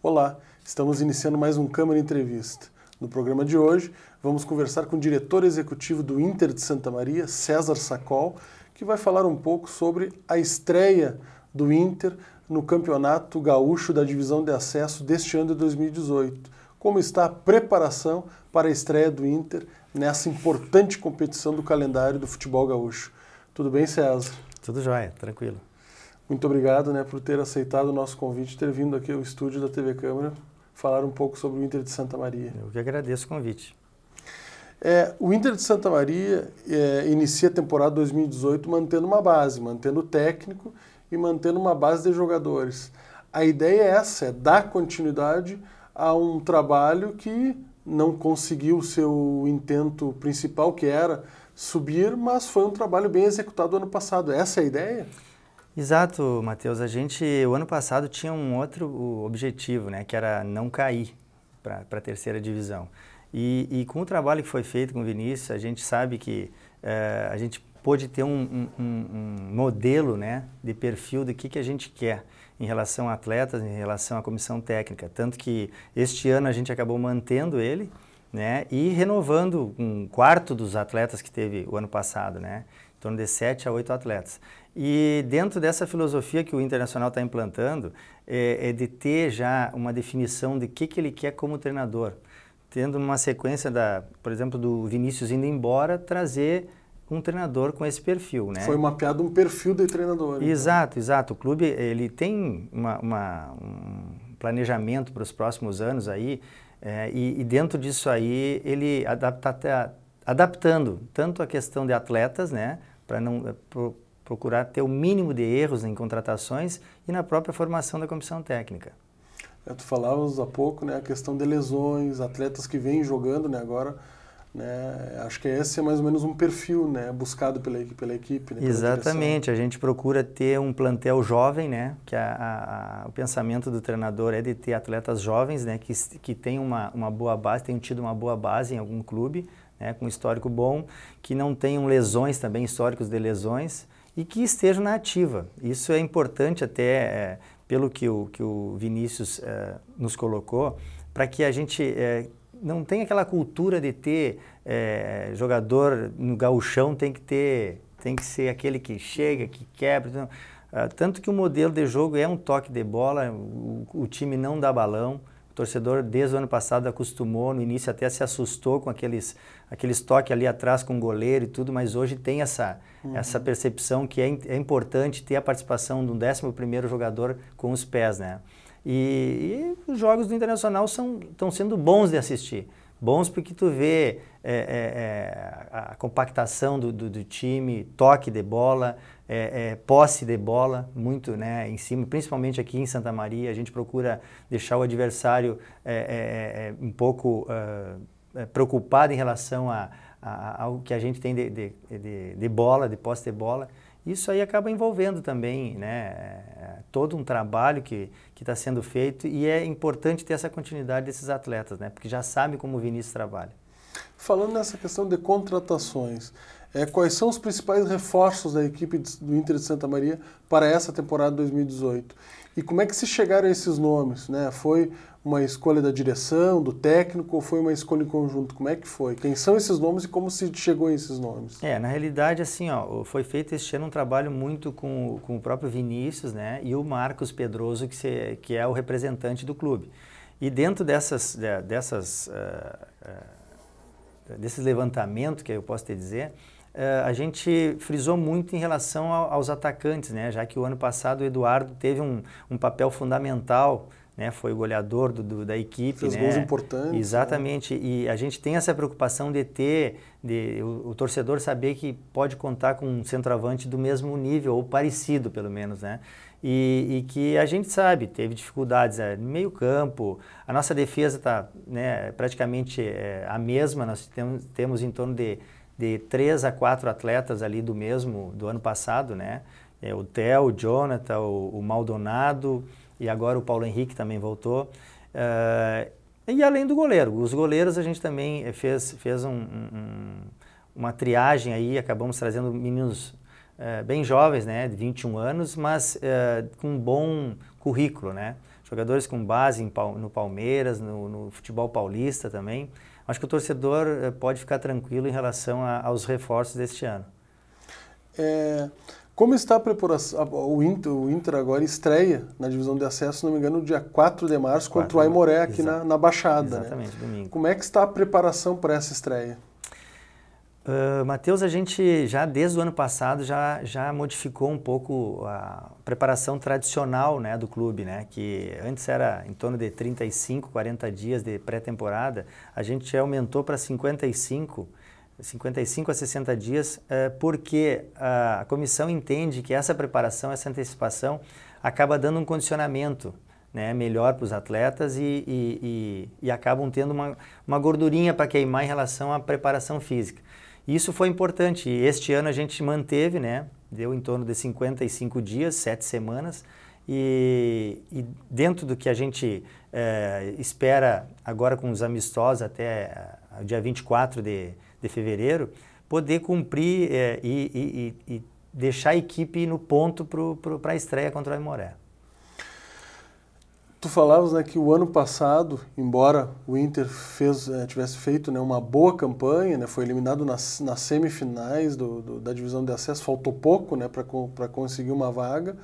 Olá, estamos iniciando mais um Câmara Entrevista. No programa de hoje, vamos conversar com o diretor executivo do Inter de Santa Maria, César Sacol, que vai falar um pouco sobre a estreia do Inter no Campeonato Gaúcho da Divisão de Acesso deste ano de 2018. Como está a preparação para a estreia do Inter nessa importante competição do calendário do futebol gaúcho? Tudo bem, César? Tudo jóia, tranquilo. Muito obrigado né, por ter aceitado o nosso convite, ter vindo aqui ao estúdio da TV Câmara falar um pouco sobre o Inter de Santa Maria. Eu que agradeço o convite. É, o Inter de Santa Maria é, inicia a temporada 2018 mantendo uma base, mantendo o técnico e mantendo uma base de jogadores. A ideia é essa, é dar continuidade a um trabalho que não conseguiu o seu intento principal, que era subir, mas foi um trabalho bem executado ano passado. Essa é a ideia? Exato, Matheus. A gente, o ano passado, tinha um outro objetivo, né, que era não cair para a terceira divisão. E, e, com o trabalho que foi feito com o Vinícius, a gente sabe que eh, a gente pôde ter um, um, um, modelo né, de perfil do que, que a gente quer em relação a atletas, em relação à comissão técnica. Tanto que este ano a gente acabou mantendo ele né, e renovando um quarto dos atletas que teve o ano passado. Né? em torno de 7 a 8 atletas. E dentro dessa filosofia que o Internacional está implantando, é, é, de ter já uma definição de o que, que ele quer como treinador. Tendo uma sequência, da, por exemplo, do Vinícius indo embora, trazer um treinador com esse perfil, né? Foi mapeado um perfil de treinador. Então. Exato, então. exato. O clube ele tem uma, uma, um planejamento para os próximos anos aí é, e, e, dentro disso aí ele adapta até adaptando tanto a questão de atletas, né, para não eh, pro, procurar ter o mínimo de erros em contratações e na própria formação da comissão técnica. É, tu falavas há pouco, né, a questão de lesões, atletas que vêm jogando, né, agora, né, acho que esse é mais ou menos um perfil, né, buscado pela, pela equipe. Né, Exatamente, a gente procura ter um plantel jovem, né, que a, a, o pensamento do treinador é de ter atletas jovens, né, que, que tem uma, uma boa base, tem tido uma boa base em algum clube, né, com histórico bom, que não tenham lesões também, históricos de lesões, e que estejam na ativa. Isso é importante até, é, pelo que o, que o Vinícius é, nos colocou, para que a gente é, não tenha aquela cultura de ter é, jogador no gauchão tem que ter, tem que ser aquele que chega, que quebra. Então, ah, tanto que o modelo de jogo é um toque de bola, o, o time não dá balão, torcedor, desde o ano passado, acostumou, no início até se assustou com aqueles, aqueles toques ali atrás com o goleiro e tudo, mas hoje tem essa, uhum. essa percepção que é, é importante ter a participação de um 11 primeiro jogador com os pés, né? E, e os jogos do Internacional estão sendo bons de assistir. Bons porque tu vê é, é, é a compactação do, do, do time, toque de bola, é, é, posse de bola muito né, em cima, principalmente aqui em Santa Maria. A gente procura deixar o adversário é, é, é, é um pouco uh, preocupado em relação a, a, ao que a gente tem de, de, de, de, bola, de posse de bola. Isso aí acaba envolvendo também né, todo um trabalho que está sendo feito e é importante ter essa continuidade desses atletas, né, porque já sabe como o Vinícius trabalha. Falando nessa questão de contratações, é, quais são os principais reforços da equipe do Inter de Santa Maria para essa temporada 2018? E como é que se chegaram a esses nomes? Né? Foi uma escolha da direção, do técnico, ou foi uma escolha em conjunto? Como é que foi? Quem são esses nomes e como se chegou a esses nomes? É, na realidade, assim, ó, foi feito este ano um trabalho muito com, com o próprio Vinícius né, e o Marcos Pedroso, que, se, que é o representante do clube. E dentro dessas, dessas, uh, uh, desses levantamentos que eu posso te dizer, eh, a gente frisou muito em relação aos atacantes, né? já que o ano passado o Eduardo teve um, um papel fundamental né, foi o goleador do, do, da equipe. Fez né? gols importantes. Né? Exatamente, né? e a gente tem essa preocupação de ter, de, o, o, torcedor saber que pode contar com um centroavante do mesmo nível, ou parecido pelo menos, né? E, e que a gente sabe, teve dificuldades eh, no meio campo, a nossa defesa está né, praticamente é, a mesma, nós temos, temos em torno de de três a quatro atletas ali do mesmo, do ano passado, né? É, o Theo, o Jonathan, o, o, Maldonado e agora o Paulo Henrique também voltou. Uh, e além do goleiro, os goleiros a gente também eh, fez, fez um, um, uma triagem aí, acabamos trazendo meninos uh, bem jovens, né, de 21 anos, mas uh, com um bom currículo, né? Jogadores com base em, no Palmeiras, no, no futebol paulista também. Acho que o torcedor eh, pode ficar tranquilo em relação a, aos reforços deste ano. É, como está a preparação? O Inter, o Inter, agora estreia na divisão de acesso, se não me engano, dia 4 de março 4 contra o Aimoré aqui na, na, Baixada. Né? Exatamente, né? domingo. Como é que está a preparação para essa estreia? Ah, Matheus, a gente já desde o ano passado já, já modificou um pouco a preparação tradicional né, do clube, né, que antes era em torno de 35, 40 dias de pré-temporada, a gente aumentou para 55, 55 a 60 dias, uh, porque a comissão entende que essa preparação, essa antecipação acaba dando um condicionamento né, melhor para os atletas e, e, e, e, acabam tendo uma, uma gordurinha para queimar em relação à preparação física. Isso foi importante. Este ano a gente manteve, né? Deu em torno de 55 dias, sete semanas. E, e dentro do que a gente é, espera agora com os amistosos até o eh, dia 24 de, de fevereiro, poder cumprir é, e, e, e, deixar a equipe no ponto para a estreia contra o Aimoré. Tu falavas né, que o ano passado, embora o Inter fez, é, tivesse feito né, uma boa campanha, né, foi eliminado nas, nas semifinais do, do, da divisão de acesso, faltou pouco né, para conseguir uma vaga.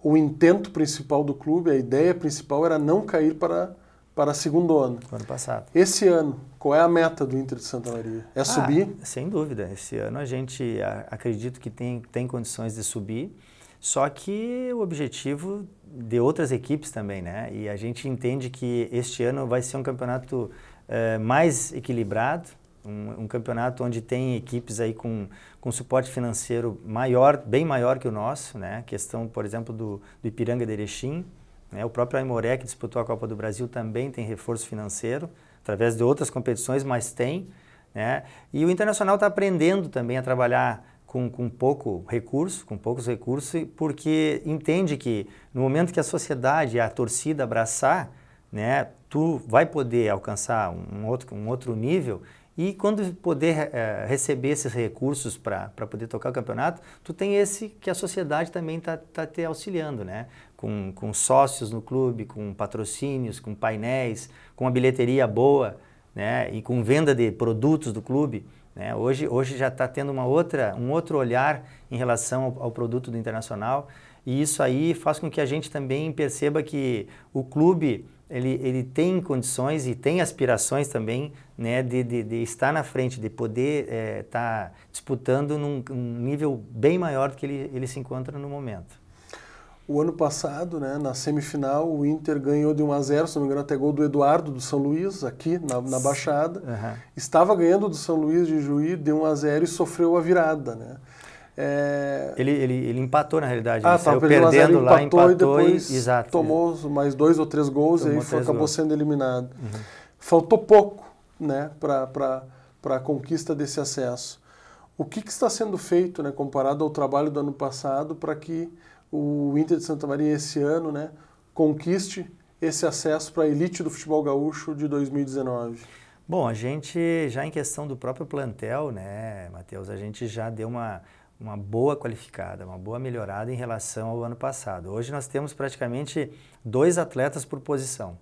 O intento principal do clube, a ideia principal era não cair para, para a segunda Ano passado. Esse ano, qual é a meta do Inter de Santa Maria? É ah, subir? Sem dúvida. Esse ano a gente acredita acredito que tem, tem condições de subir. Só que o objetivo de outras equipes também, né? E a gente entende que este ano vai ser um campeonato eh, mais equilibrado, um, um, campeonato onde tem equipes aí com, com suporte financeiro maior, bem maior que o nosso, né? Questão, por exemplo, do, do Ipiranga de Erechim, né? O próprio Aimoré, que disputou a Copa do Brasil, também tem reforço financeiro, através de outras competições, mas tem, né? E o Internacional está aprendendo também a trabalhar com, com pouco recurso, com poucos recursos, porque entende que no momento que a sociedade, a torcida abraçar, né, tu vai poder alcançar um outro, um outro nível e quando poder é, receber esses recursos para poder tocar o campeonato, tu tem esse que a sociedade também está tá te auxiliando, né? Com, com sócios no clube, com patrocínios, com painéis, com uma bilheteria boa, né? E com venda de produtos do clube. Né? Hoje, hoje já está tendo uma outra, um outro olhar em relação ao, ao, produto do internacional e isso aí faz com que a gente também perceba que o clube ele, ele tem condições e tem aspirações também né, de, de, de estar na frente, de poder estar eh, é, tá disputando num, num nível bem maior do que ele, ele se encontra no momento. O ano passado, né, na semifinal, o Inter ganhou de 1 a 0, se não me engano, até gol do Eduardo do São Luís, aqui na, na Baixada. Uhum. Estava ganhando do São Luís de Juí de 1 a 0 e sofreu a virada, né? É... Ele, ele, ele, empatou na realidade, ah, ele né? perdendo zero, empatou lá, empatou, e depois e... Exato, é. tomou exato. mais dois ou três gols tomou e aí foi, acabou gols. sendo eliminado. Uhum. Faltou pouco né, para a conquista desse acesso. O que, que, está sendo feito né, comparado ao trabalho do ano passado para que o Inter de Santa Maria esse ano, né, conquiste esse acesso para a elite do futebol gaúcho de 2019? Bom, a gente já em questão do próprio plantel, né, Matheus, a gente já deu uma, uma boa qualificada, uma boa melhorada em relação ao ano passado. Hoje nós temos praticamente dois atletas por posição.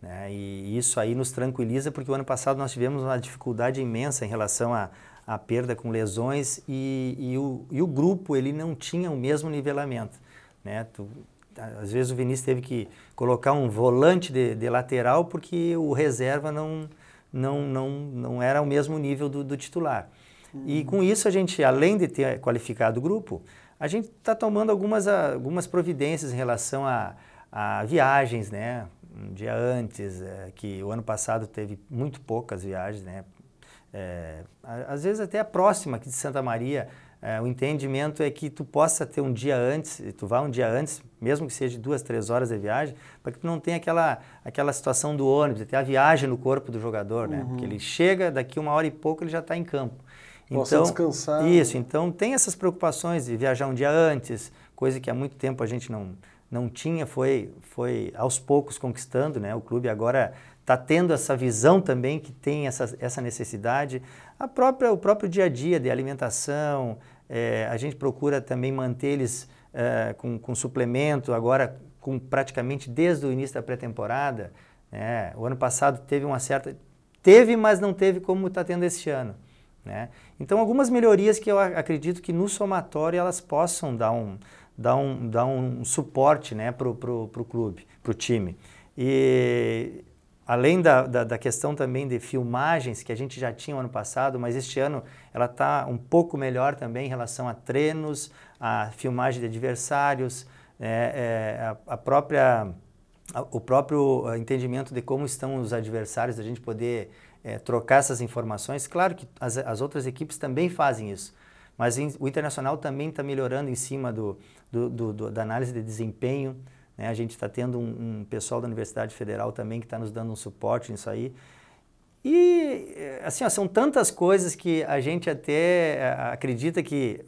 Né? E isso aí nos tranquiliza porque o ano passado nós tivemos uma dificuldade imensa em relação à, à perda com lesões e, e, o, e o grupo ele não tinha o mesmo nivelamento. Né? Tu, às vezes o Vinícius teve que colocar um volante de, de lateral porque o reserva não, não, não, não era o mesmo nível do, do titular. Uhum. E hum. com isso a gente, além de ter qualificado o grupo, a gente está tomando algumas, ah, algumas providências em relação a, a viagens, né? Um dia antes, é, que o ano passado teve muito poucas viagens, né? É, às vezes até a próxima aqui de Santa Maria, é, o entendimento é que tu possa ter um dia antes, tu vá um dia antes, mesmo que seja duas, três horas de viagem, para que tu não tenha aquela, aquela situação do ônibus, até a viagem no corpo do jogador, né? Porque ele chega, daqui uma hora e pouco ele já está em campo. Então, Posso descansar. Isso, então tem essas preocupações de viajar um dia antes, coisa que há muito tempo a gente não, não tinha, foi, foi aos poucos conquistando, né? O clube agora está tendo essa visão também que tem essa, essa necessidade a própria, o próprio dia a dia de alimentação, é, a gente procura também manter eles é, com, com, suplemento, agora com praticamente desde o início da pré-temporada. Né? O ano passado teve uma certa. Teve, mas não teve como está tendo este ano. Né? Então, algumas melhorias que eu acredito que no somatório elas possam dar um, dar um, dar um suporte né, para o clube, para o time. E Além da, da, da, questão também de filmagens, que a gente já tinha ano passado, mas este ano ela está um pouco melhor também em relação a treinos, a filmagem de adversários, é, é, a, a, própria, a, o próprio eh, entendimento de como estão os adversários, a gente poder é, trocar essas informações. Claro que as, as outras equipes também fazem isso, mas o Internacional também está melhorando em cima do, do, do, do da análise de desempenho, né? A gente está tendo um, um, pessoal da Universidade Federal também que está nos dando um suporte nisso aí. E, assim, ó, são tantas coisas que a gente até eh, acredita que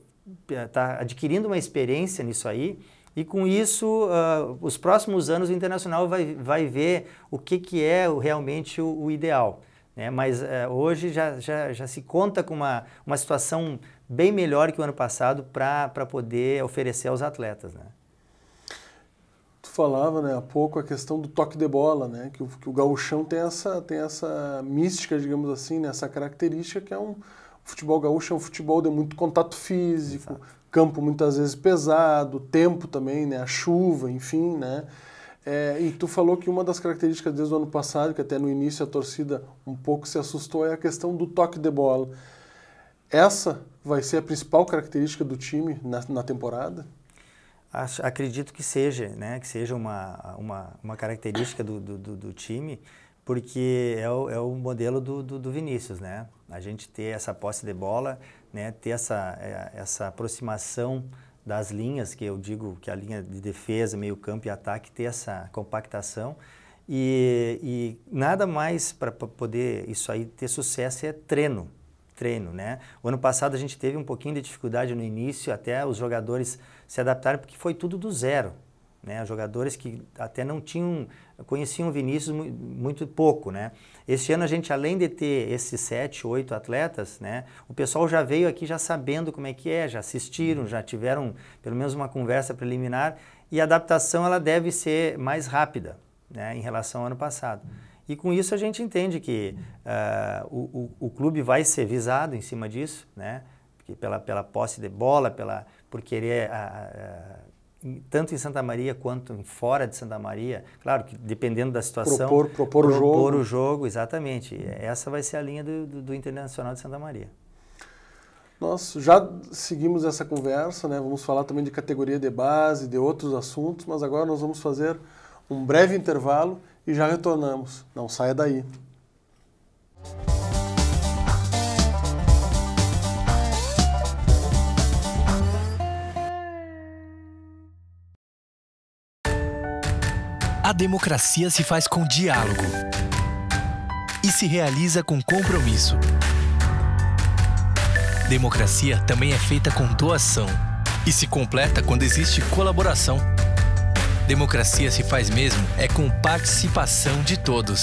está eh, adquirindo uma experiência nisso aí, e com isso, uh, os próximos anos o Internacional vai, vai ver o que, que é realmente o, o, ideal. Né? Mas uh, hoje já, já, já se conta com uma, uma situação bem melhor que o ano passado para poder oferecer aos atletas. Né? falava né, há pouco a questão do toque de bola, né, que, o, que o gauchão tem essa, tem essa mística, digamos assim, né, essa característica que é um... O futebol gaúcho é um futebol de muito contato físico, Exato. campo muitas vezes pesado, tempo também, né, a chuva, enfim, né... É, e tu falou que uma das características desde o ano passado, que até no início a torcida um pouco se assustou, é a questão do toque de bola. Essa vai ser a principal característica do time na, na temporada? Acho, acredito que seja, né? Que seja uma, uma, uma característica do, do, do, time, porque é o, é o modelo do, do, do, Vinícius, né? A gente ter essa posse de bola, né? Ter essa, é, essa aproximação das linhas, que eu digo que a linha de defesa, meio campo e ataque, ter essa compactação. E, e nada mais para poder isso aí ter sucesso é treino, treino, né? O ano passado a gente teve um pouquinho de dificuldade no início, até os jogadores se adaptaram porque foi tudo do zero, né? Jogadores que até não tinham conheciam o Vinícius muito pouco, né? Este ano a gente além de ter esses sete, oito atletas, né? O pessoal já veio aqui já sabendo como é que é, já assistiram, já tiveram pelo menos uma conversa preliminar e a adaptação ela deve ser mais rápida, né? Em relação ao ano passado. E com isso a gente entende que uh, o, o, o, clube vai ser visado em cima disso, né? Porque pela, pela posse de bola, pela, por querer, ah, ah, tanto em Santa Maria quanto fora de Santa Maria, claro que dependendo da situação. Propor, propor, propor o jogo. Propor o jogo, exatamente. Essa vai ser a linha do, do, do Internacional de Santa Maria. Nós já seguimos essa conversa, né? vamos falar também de categoria de base, de outros assuntos, mas agora nós vamos fazer um breve intervalo e já retornamos. Não saia daí. A democracia se faz com diálogo e se realiza com compromisso. Democracia também é feita com doação e se completa quando existe colaboração. Democracia se faz mesmo é com participação de todos.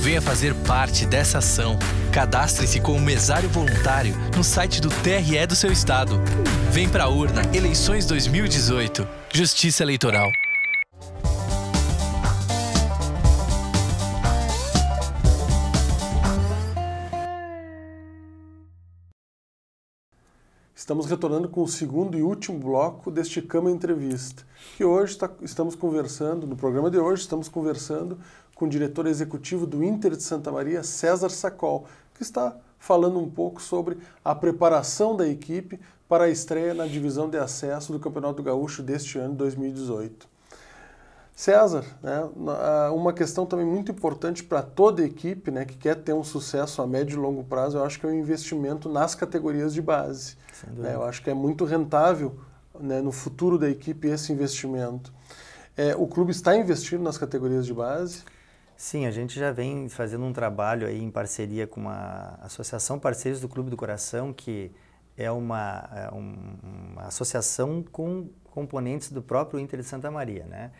Venha fazer parte dessa ação. Cadastre-se como mesário voluntário no site do TRE do seu estado. Vem a urna Eleições 2018. Justiça Eleitoral. Estamos retornando com o segundo e último bloco deste Cama Entrevista, que hoje estamos conversando, no programa de hoje, estamos conversando com o diretor executivo do Inter de Santa Maria, César Sacol, que está falando um pouco sobre a preparação da equipe para a estreia na divisão de acesso do Campeonato Gaúcho deste ano 2018. César, né, uma questão também muito importante para toda equipe né, que quer ter um sucesso a médio e longo prazo, eu acho que é o um investimento nas categorias de base. Né, eu acho que é muito rentável né, no futuro da equipe esse investimento. É, o clube está investindo nas categorias de base? Sim, a gente já vem fazendo um trabalho aí em parceria com a Associação Parceiros do Clube do Coração, que é uma, é uma associação com componentes do próprio Inter de Santa Maria, né?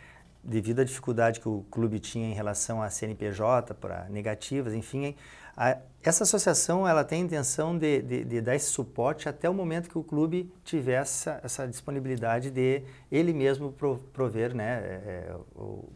devido à dificuldade que o clube tinha em relação à CNPJ, para negativas, enfim, a, essa associação ela tem a intenção de, de, de, dar esse suporte até o momento que o clube tivesse essa, essa disponibilidade de ele mesmo prover, né, é, é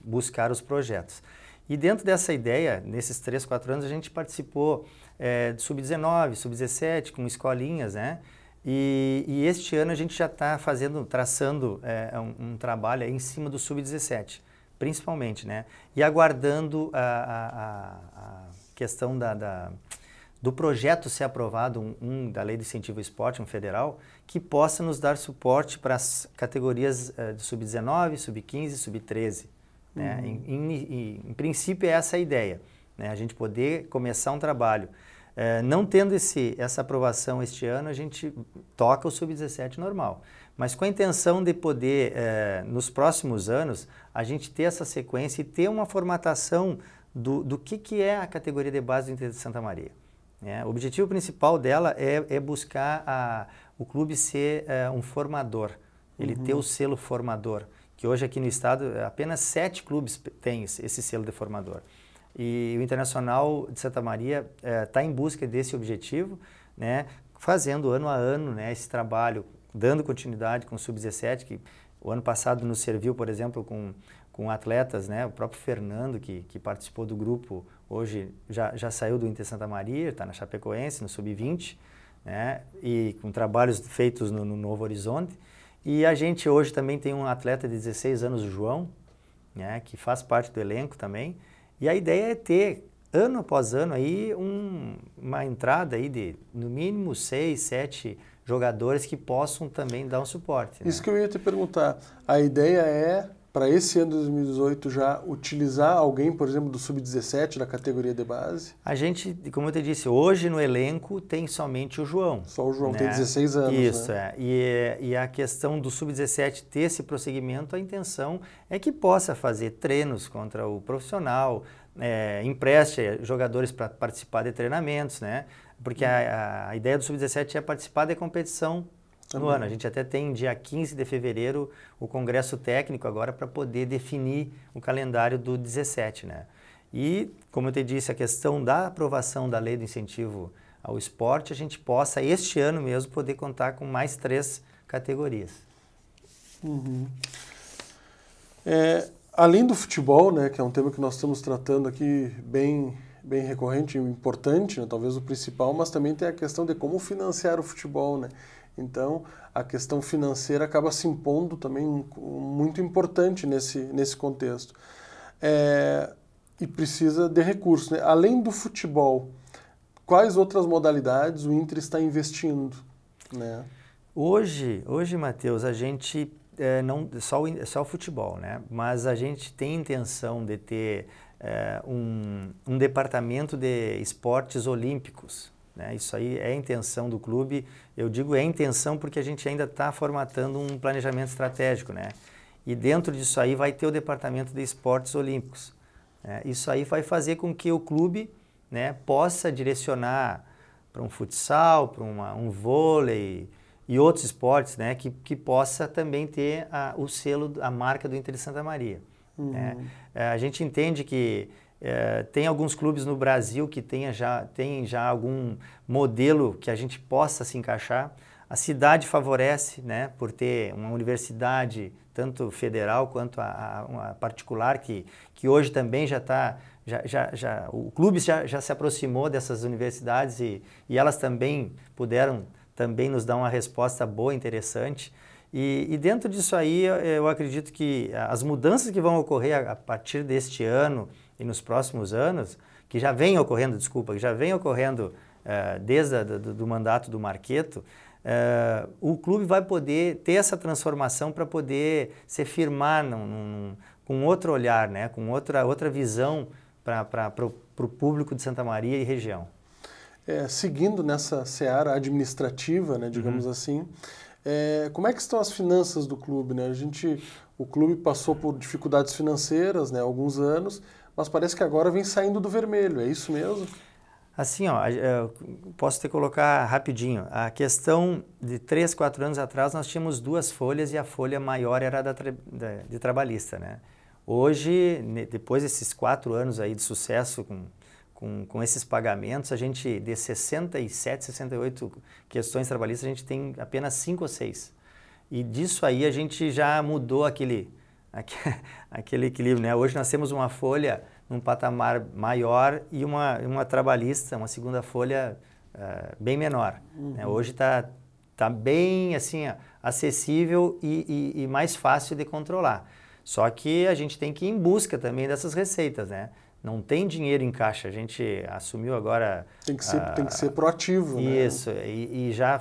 buscar os projetos. E dentro dessa ideia, nesses três, quatro anos, a gente participou é, de sub-19, sub-17, com escolinhas, né? E, e, este ano a gente já está fazendo, traçando é, um, um, trabalho em cima do Sub-17, principalmente, né? E aguardando a, a, a questão da, da, do projeto ser aprovado, um, um, da Lei de Incentivo ao Esporte, um federal, que possa nos dar suporte para as categorias uh, de Sub-19, Sub-15, Sub-13. Uhum. Né? Em, em, em, em, princípio é essa a ideia, né? A gente poder começar um trabalho é, não tendo esse, essa aprovação este ano, a gente toca o sub-17 normal. Mas com a intenção de poder, é, nos próximos anos, a gente ter essa sequência e ter uma formatação do, do que, que é a categoria de base do Inter de Santa Maria. É, o objetivo principal dela é, é, buscar a, o clube ser é, um formador, ele uhum. ter o selo formador, que hoje aqui no estado é, apenas sete clubes têm esse, esse selo de formador. E o Internacional de Santa Maria está eh, em busca desse objetivo, né? fazendo ano a ano né, esse trabalho, dando continuidade com o Sub-17, que o ano passado nos serviu, por exemplo, com, com atletas, né? o próprio Fernando, que, que participou do grupo, hoje já, já saiu do Inter Santa Maria, está na Chapecoense, no Sub-20, né? e com trabalhos feitos no, no Novo Horizonte. E a gente hoje também tem um atleta de 16 anos, o João, né? que faz parte do elenco também, e a ideia é ter, ano após ano, aí um, uma entrada aí de, no mínimo, seis, sete jogadores que possam também dar um suporte. Né? Isso que eu ia te perguntar. A ideia é para esse ano de 2018 já utilizar alguém, por exemplo, do sub-17 da categoria de base? A gente, como eu te disse, hoje no elenco tem somente o João. Só o João né? tem 16 anos. Né? Isso, né? é. E, e a questão do sub-17 ter esse prosseguimento, a intenção é que possa fazer treinos contra o profissional, é, empreste jogadores para participar de treinamentos, né? Porque a, a ideia do sub-17 é participar de competição no ano. A uhum. gente até tem, dia 15 de fevereiro, o Congresso Técnico agora para poder definir o calendário do 17, né? E, como eu te disse, a questão da aprovação da lei do incentivo ao esporte, a gente possa, este ano mesmo, poder contar com mais três categorias. Uhum. É, além do futebol, né, que é um tema que nós estamos tratando aqui bem, bem recorrente e importante, né, talvez o principal, mas também tem a questão de como financiar o futebol, né? Então, a questão financeira acaba se impondo também muito importante nesse, nesse contexto. É, e precisa de recursos. Né? Além do futebol, quais outras modalidades o Inter está investindo? Né? Hoje, hoje, Matheus, a gente é, não só o, só o futebol, né? Mas a gente tem intenção de ter é, um, um departamento de esportes olímpicos né? Isso aí é intenção do clube. Eu digo é intenção porque a gente ainda está formatando um planejamento estratégico. Né? E dentro disso aí vai ter o departamento de esportes olímpicos. Né? Isso aí vai fazer com que o clube né, possa direcionar para um futsal, para um vôlei e outros esportes né, que, que possa também ter a, o selo, a marca do Inter de Santa Maria. Né? Uhum. Né? A gente entende que é, tem alguns clubes no Brasil que tenha já, tem já algum modelo que a gente possa se encaixar. A cidade favorece, né, por ter uma universidade, tanto federal quanto a, a, a particular, que, que hoje também já está. Já, já, já, o clube já, já se aproximou dessas universidades e, e elas também puderam também nos dar uma resposta boa, interessante. E, e, dentro disso aí, eu acredito que as mudanças que vão ocorrer a, partir deste ano e nos próximos anos, que já vem ocorrendo, desculpa, que já vem ocorrendo uh, desde o do, mandato do Marqueto, uh, o clube vai poder ter essa transformação para poder se firmar num, num, com outro olhar, né? com outra, outra visão para o público de Santa Maria e região. É, seguindo nessa seara administrativa, né, digamos uhum. assim, é, como é que estão as finanças do clube? Né? A gente, o clube passou por dificuldades financeiras né, há alguns anos, mas parece que agora vem saindo do vermelho, é isso mesmo? Assim, ó, posso te colocar rapidinho. A questão de 3, 4 anos atrás, nós tínhamos duas folhas e a folha maior era da, da de trabalhista, né? Hoje, depois desses quatro anos aí de sucesso com, com, com, esses pagamentos, a gente, de 67, 68 questões trabalhistas, a gente tem apenas cinco ou seis. E disso aí a gente já mudou aquele, aquele equilíbrio. Né? Hoje nós temos uma folha num patamar maior e uma, uma trabalhista, uma segunda folha uh, bem menor. Né? Uhum. Né? Hoje está tá bem assim acessível e, e, e, mais fácil de controlar. Só que a gente tem que ir em busca também dessas receitas, né? Não tem dinheiro em caixa, a gente assumiu agora... Tem que ser, tem que ser proativo, isso, né? Isso, e, e já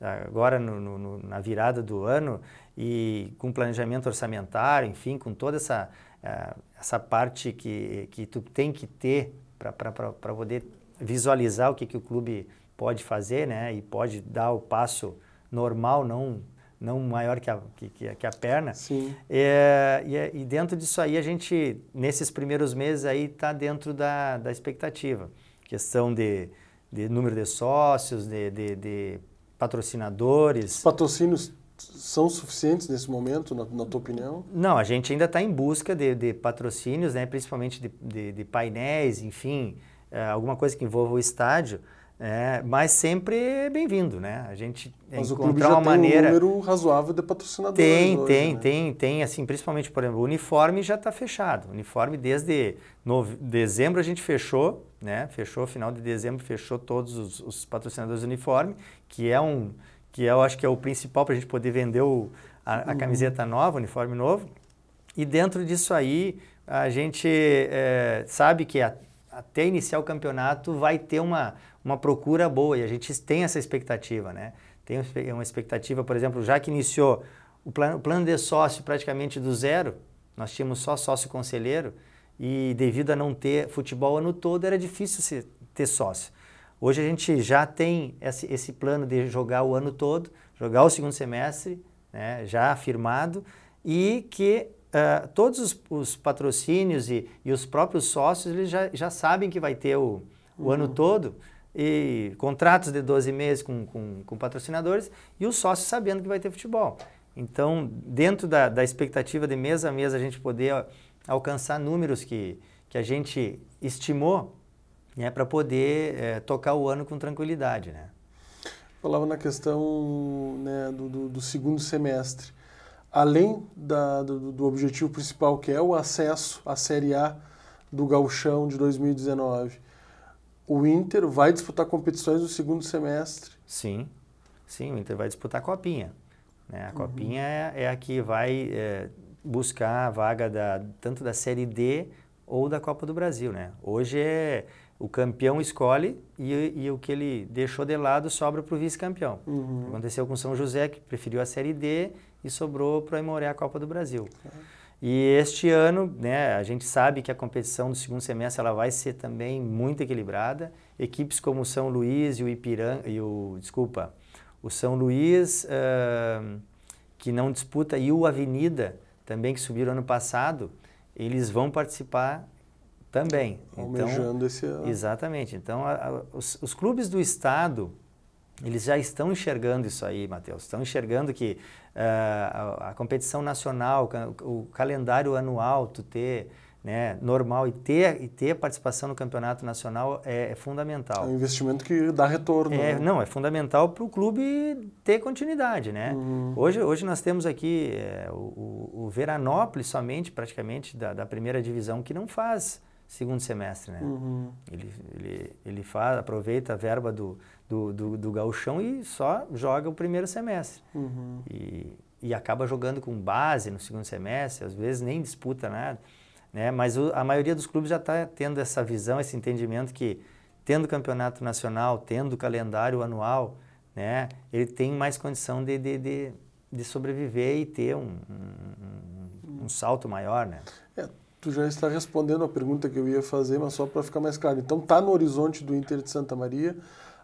agora no, no, na virada do ano e com planejamento orçamentário, enfim, com toda essa, eh, essa parte que, que tu tem que ter para poder visualizar o que, que o clube pode fazer né, e pode dar o passo normal, não, não maior que a, que, que a perna. Sim. É, e, é, e, dentro disso aí, a gente, nesses primeiros meses aí, está dentro da, da expectativa. Questão de, de número de sócios, de, de, de patrocinadores. Os patrocínios são suficientes nesse momento, na, na tua opinião? Não, a gente ainda está em busca de, de, patrocínios, né? principalmente de, de, de painéis, enfim, é, alguma coisa que envolva o estádio. É, mas sempre bem-vindo, né? A gente mas encontrar o clube já uma tem maneira. Tem um número razoável de patrocinadores. Tem, hoje, tem, né? tem, tem. Assim, principalmente, por exemplo, o uniforme já está fechado. O uniforme desde nove... dezembro a gente fechou, né? Fechou, final de dezembro fechou todos os, os patrocinadores do uniforme, que é um, que eu acho que é o principal para a gente poder vender o, a, a uhum. camiseta nova, o uniforme novo. E dentro disso aí a gente é, sabe que a, até iniciar o campeonato vai ter uma uma procura boa e a gente tem essa expectativa, né? Tem uma expectativa, por exemplo, já que iniciou o plano, o plano de sócio praticamente do zero, nós tínhamos só sócio conselheiro e devido a não ter futebol o ano todo era difícil ter sócio. Hoje a gente já tem esse, esse plano de jogar o ano todo, jogar o segundo semestre, né, já afirmado, e que uh, todos os, os patrocínios e, e, os próprios sócios eles já, já sabem que vai ter o, o uhum. ano todo e contratos de 12 meses com, com, com patrocinadores e o sócio sabendo que vai ter futebol. Então, dentro da, da expectativa de mês a mês a gente poder alcançar números que, que a gente estimou né, para poder é, tocar o ano com tranquilidade. Né? Falava na questão né, do, do, do, segundo semestre. Além da, do, do, objetivo principal, que é o acesso à Série A do Galchão de 2019, o Inter vai disputar competições no segundo semestre. Sim, sim, o Inter vai disputar a Copinha. Né? A uhum. Copinha é, é, a que vai é, buscar a vaga da, tanto da Série D ou da Copa do Brasil. Né? Hoje é, o campeão escolhe e, e, o que ele deixou de lado sobra para o vice-campeão. Uhum. Aconteceu com São José, que preferiu a Série D e sobrou para o Aimoré a Copa do Brasil. Uhum. E este ano, né, a gente sabe que a competição do segundo semestre ela vai ser também muito equilibrada. Equipes como o São Luís e o Ipiranga, e o, desculpa, o São Luís, uh, que não disputa, e o Avenida, também que subiram ano passado, eles vão participar também. Então, Almejando então, esse ano. Exatamente. Então, a, a, os, os clubes do Estado, eles já estão enxergando isso aí, Matheus. Estão enxergando que uh, a, a, competição nacional, o, o calendário anual, tu ter né, normal e ter, e ter participação no campeonato nacional é, é fundamental. É um investimento que dá retorno. É, né? Não, é fundamental para o clube ter continuidade. Né? Uhum. Hoje, hoje nós temos aqui é, o, o Veranópolis somente, praticamente, da, da primeira divisão, que não faz segundo semestre, né? Uhum. Ele, ele, ele faz, aproveita a verba do, do, do, do gauchão e só joga o primeiro semestre. Uhum. E, e acaba jogando com base no segundo semestre, às vezes nem disputa nada, né? Mas o, a maioria dos clubes já está tendo essa visão, esse entendimento que tendo campeonato nacional, tendo calendário anual, né? Ele tem mais condição de, de, de, de sobreviver e ter um, um, um salto maior, né? É Tu já está respondendo a pergunta que eu ia fazer, mas só para ficar mais claro. Então, tá no horizonte do Inter de Santa Maria,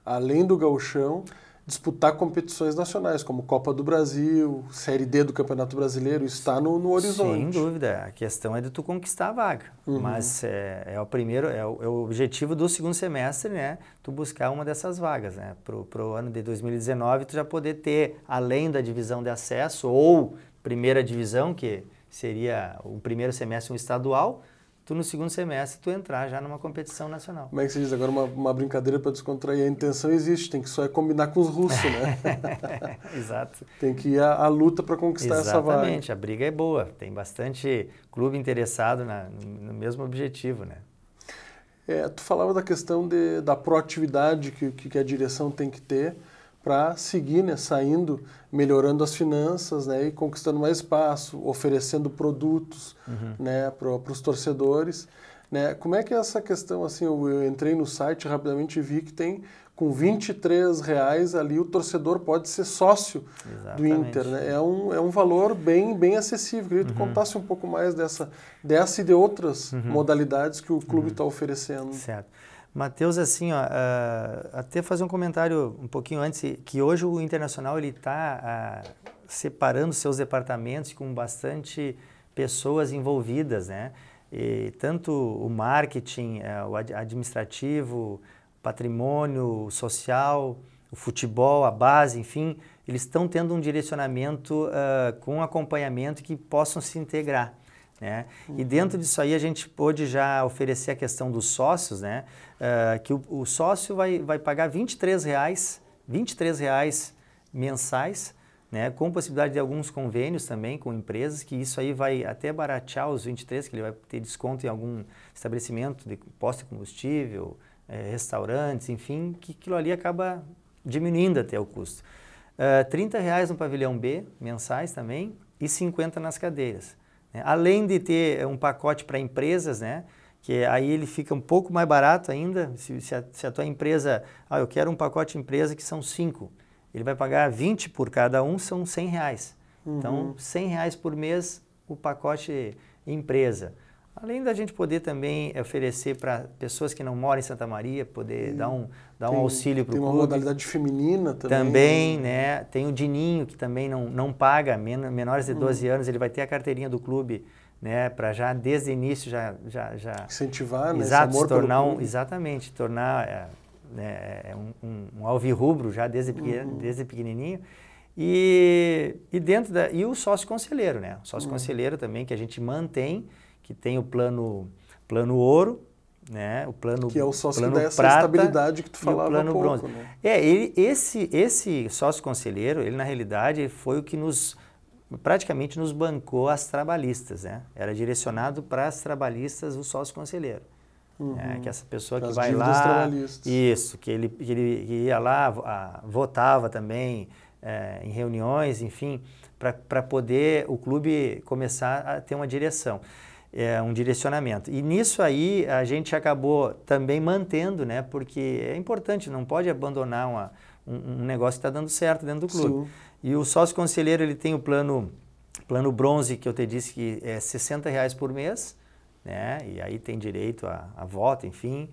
além do gauchão, disputar competições nacionais, como Copa do Brasil, Série D do Campeonato Brasileiro, está no, no horizonte. Sem dúvida, a questão é de tu conquistar a vaga, uhum. mas é, é, o primeiro, é o, é o, objetivo do segundo semestre, né, tu buscar uma dessas vagas, né, para o ano de 2019 tu já poder ter, além da divisão de acesso ou primeira divisão, que seria o primeiro semestre um estadual, tu no segundo semestre tu entrar já numa competição nacional. Como é que se diz agora uma, uma brincadeira para descontrair? A intenção existe, tem que só é combinar com os russos, né? Exato. Tem que ir à, à luta para conquistar Exatamente, essa vaga. Exatamente, a briga é boa, tem bastante clube interessado na, no, no mesmo objetivo, né? É, tu falava da questão de, da proatividade que, que a direção tem que ter para seguir né, saindo, melhorando as finanças né, e conquistando mais espaço, oferecendo produtos uhum. né, para os torcedores. Né? Como é que é essa questão, assim, eu, eu entrei no site rapidamente e vi que tem com 23 reais ali o torcedor pode ser sócio Exatamente. do Inter. Né? É, um, é um valor bem, bem acessível. Queria que uhum. tu contasse um pouco mais dessa, dessa e de outras uhum. modalidades que o clube está uhum. oferecendo. Certo. Matheus, assim, ó, ah, até fazer um comentário um pouquinho antes, que hoje o Internacional ele está ah, separando seus departamentos com bastante pessoas envolvidas, né? E tanto o marketing, eh, o administrativo, patrimônio, o social, o futebol, a base, enfim, eles estão tendo um direcionamento uh, com acompanhamento que possam se integrar. Né? Uhum. E dentro disso aí a gente pôde já oferecer a questão dos sócios, né? Eh, que o, o, sócio vai, vai pagar R$ 23,00 23 reais mensais, né, com possibilidade de alguns convênios também com empresas, que isso aí vai até baratear os 23, que ele vai ter desconto em algum estabelecimento de posto de combustível, eh, restaurantes, enfim, que aquilo ali acaba diminuindo até o custo. Uh, eh, 30 reais no pavilhão B, mensais também, e 50 nas cadeiras. Né? Além de ter um pacote para empresas, né, que aí ele fica um pouco mais barato ainda, se, se, a, se a tua empresa, ah, eu quero um pacote empresa que são cinco, ele vai pagar 20 por cada um, são 100 reais. Então, uhum. Então, 100 reais por mês o pacote empresa. Além da gente poder também oferecer para pessoas que não moram em Santa Maria, poder Sim. dar um, dar tem, um auxílio para o clube. Tem uma modalidade feminina também. Também, né? Tem o Dininho, que também não, não paga, men menores de 12 uhum. anos, ele vai ter a carteirinha do clube né, para já desde o início já, já, já incentivar, né, exato, né, amor tornar um, exatamente, tornar é, né, é, é um, um, um alvirrubro já desde, uhum. desde pequenininho. E, e dentro da e o sócio conselheiro, né? O sócio uhum. conselheiro uhum. também que a gente mantém, que tem o plano plano ouro, né? O plano que é o sócio plano dessa prata, estabilidade que tu falava e o plano pouco, bronze. Né? É, ele, esse esse sócio conselheiro, ele na realidade foi o que nos praticamente nos bancou as trabalhistas, né? Era direcionado para as trabalhistas o sócio conselheiro. Né? Uhum. Né? Que é essa pessoa que as vai lá. Isso, que ele, que ele ia lá, a, votava também é, em reuniões, enfim, para poder o clube começar a ter uma direção. É, um direcionamento. E nisso aí a gente acabou também mantendo, né? Porque é importante, não pode abandonar uma, um, um negócio que está dando certo dentro do clube. Sim. E o sócio conselheiro ele tem o plano plano bronze que eu te disse que é 60 reais por mês, né? E aí tem direito a, a voto, enfim,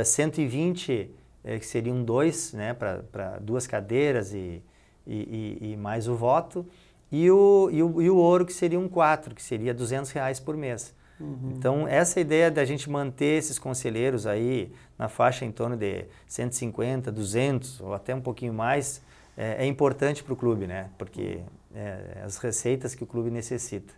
uh, 120 é, que seriam dois, né? Para duas cadeiras e, e, e, e, mais o voto e o, e o, e o ouro que seria um quatro, que seria 200 reais por mês. Uhum. Então, essa é ideia da gente manter esses conselheiros aí na faixa em torno de 150, 200 ou até um pouquinho mais, é, é importante para o clube, né? Porque é, as receitas que o clube necessita.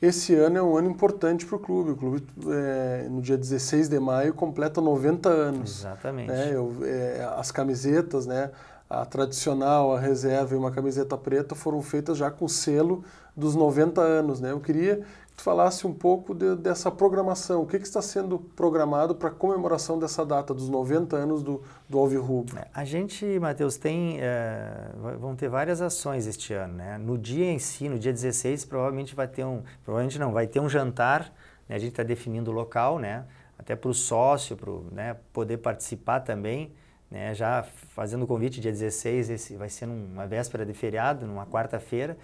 Esse ano é um ano importante para o clube. O clube, é, no dia 16 de maio, completa 90 anos. Exatamente. Né? Eu, é, as camisetas, né? a tradicional, a reserva e uma camiseta preta foram feitas já com selo dos 90 anos, né? Eu queria falasse um pouco de, dessa programação. O que, que, está sendo programado para comemoração dessa data, dos 90 anos do, do Alvi Rubro? É, a gente, Matheus, tem, é, vão ter várias ações este ano. Né? No dia em si, no dia 16, provavelmente vai ter um, provavelmente não, vai ter um jantar, né? a gente está definindo o local, né? até para o sócio pro, né? poder participar também. Né, já fazendo o convite dia 16, esse vai ser numa véspera de feriado, numa quarta-feira.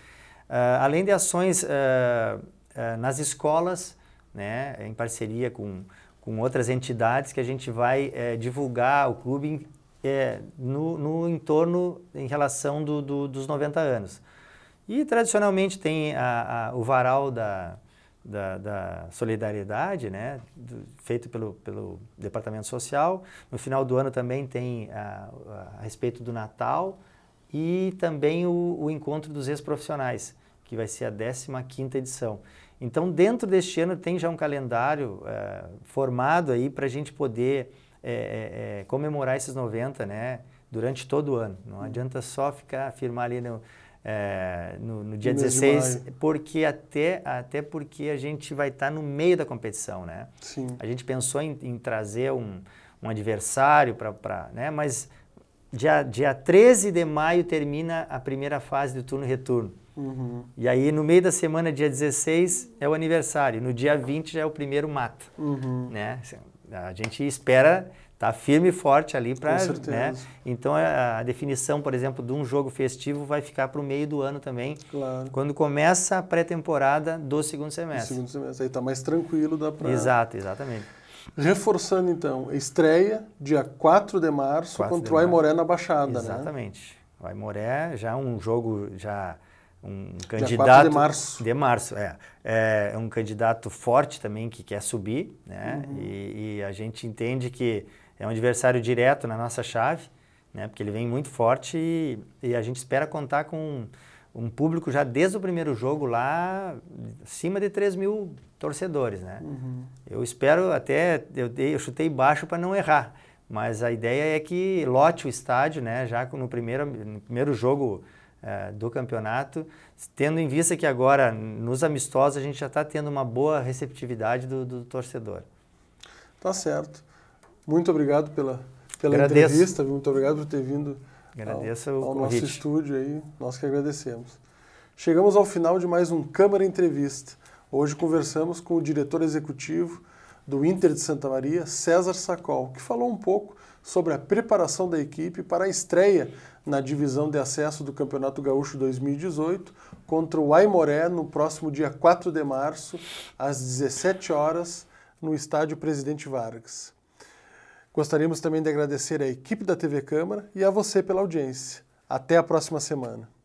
Uh, além de ações uh, eh, nas escolas, né, em parceria com, com outras entidades, que a gente vai eh, divulgar o clube é, no, no, entorno em relação do, do, dos 90 anos. E tradicionalmente tem a, a, o varal da, da, da solidariedade, né, do, feito pelo, pelo, Departamento Social. No final do ano também tem a, a respeito do Natal e também o, o encontro dos ex-profissionais que vai ser a 15ª edição. Então, dentro deste ano tem já um calendário é, formado aí para a gente poder é, é, comemorar esses 90, né? Durante todo o ano. Não hum. adianta só ficar firmar ali no, no, no dia 16, porque até, até porque a gente vai estar tá no meio da competição, né? Sim. A gente pensou em, em trazer um, um adversário para, né? Mas dia, dia 13 de maio termina a primeira fase do turno-retorno. Uhum. E aí, no meio da semana, dia 16, é o aniversário. No dia 20 já é o primeiro mata. Uhum. Né? A gente espera estar tá firme e forte ali para. Né? Então, é, a definição, por exemplo, de um jogo festivo vai ficar para o meio do ano também. Claro. Quando começa a pré-temporada do segundo semestre. segundo semestre. Aí está mais tranquilo, dá para. Exato, exatamente. Reforçando então, estreia dia 4 de março 4 contra de o Aimoré na Baixada, né? Exatamente. né? O Aimoré já é um jogo já um é candidato de março. de março é. é é um candidato forte também que quer subir né uhum. e, e, a gente entende que é um adversário direto na nossa chave né porque ele vem muito forte e, e a gente espera contar com um, um público já desde o primeiro jogo lá acima de 3 mil torcedores né uhum. eu espero até eu, dei, eu chutei baixo para não errar mas a ideia é que lote o estádio né já no primeiro no primeiro jogo eh, do campeonato, tendo em vista que agora nos amistosos a gente já está tendo uma boa receptividade do, do torcedor. Tá certo. Muito obrigado pela, pela entrevista, muito obrigado por ter vindo Agradeço ao, ao nosso estúdio aí, nós que agradecemos. Chegamos ao final de mais um Câmara Entrevista. Hoje conversamos com o diretor executivo do Inter de Santa Maria, César Sacol, que falou um pouco sobre a preparação da equipe para a estreia na divisão de acesso do Campeonato Gaúcho 2018 contra o Aimoré no próximo dia 4 de março, às 17 horas, no estádio Presidente Vargas. Gostaríamos também de agradecer à equipe da TV Câmara e a você pela audiência. Até a próxima semana.